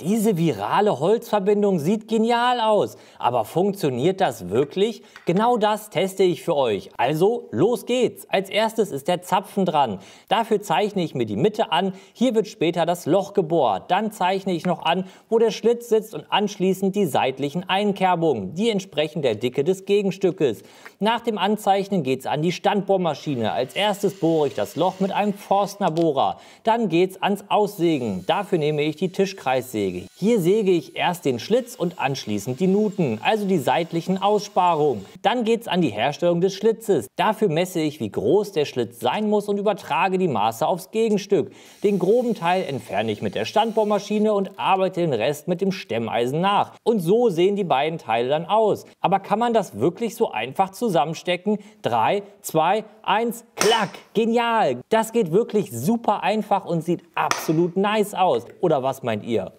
Diese virale Holzverbindung sieht genial aus, aber funktioniert das wirklich? Genau das teste ich für euch. Also los geht's. Als erstes ist der Zapfen dran. Dafür zeichne ich mir die Mitte an. Hier wird später das Loch gebohrt. Dann zeichne ich noch an, wo der Schlitz sitzt und anschließend die seitlichen Einkerbungen. Die entsprechen der Dicke des Gegenstückes. Nach dem Anzeichnen geht's an die Standbohrmaschine. Als erstes bohre ich das Loch mit einem Forstnerbohrer. Dann geht's ans Aussägen. Dafür nehme ich die Tischkreissäge säge. Hier säge ich erst den Schlitz und anschließend die Nuten, also die seitlichen Aussparungen. Dann geht's an die Herstellung des Schlitzes. Dafür messe ich, wie groß der Schlitz sein muss und übertrage die Maße aufs Gegenstück. Den groben Teil entferne ich mit der Standbohrmaschine und arbeite den Rest mit dem Stemmeisen nach. Und so sehen die beiden Teile dann aus. Aber kann man das wirklich so einfach zusammenstecken? 3, 2, 1, klack! Genial! Das geht wirklich super einfach und sieht absolut nice aus. Oder was meint ihr?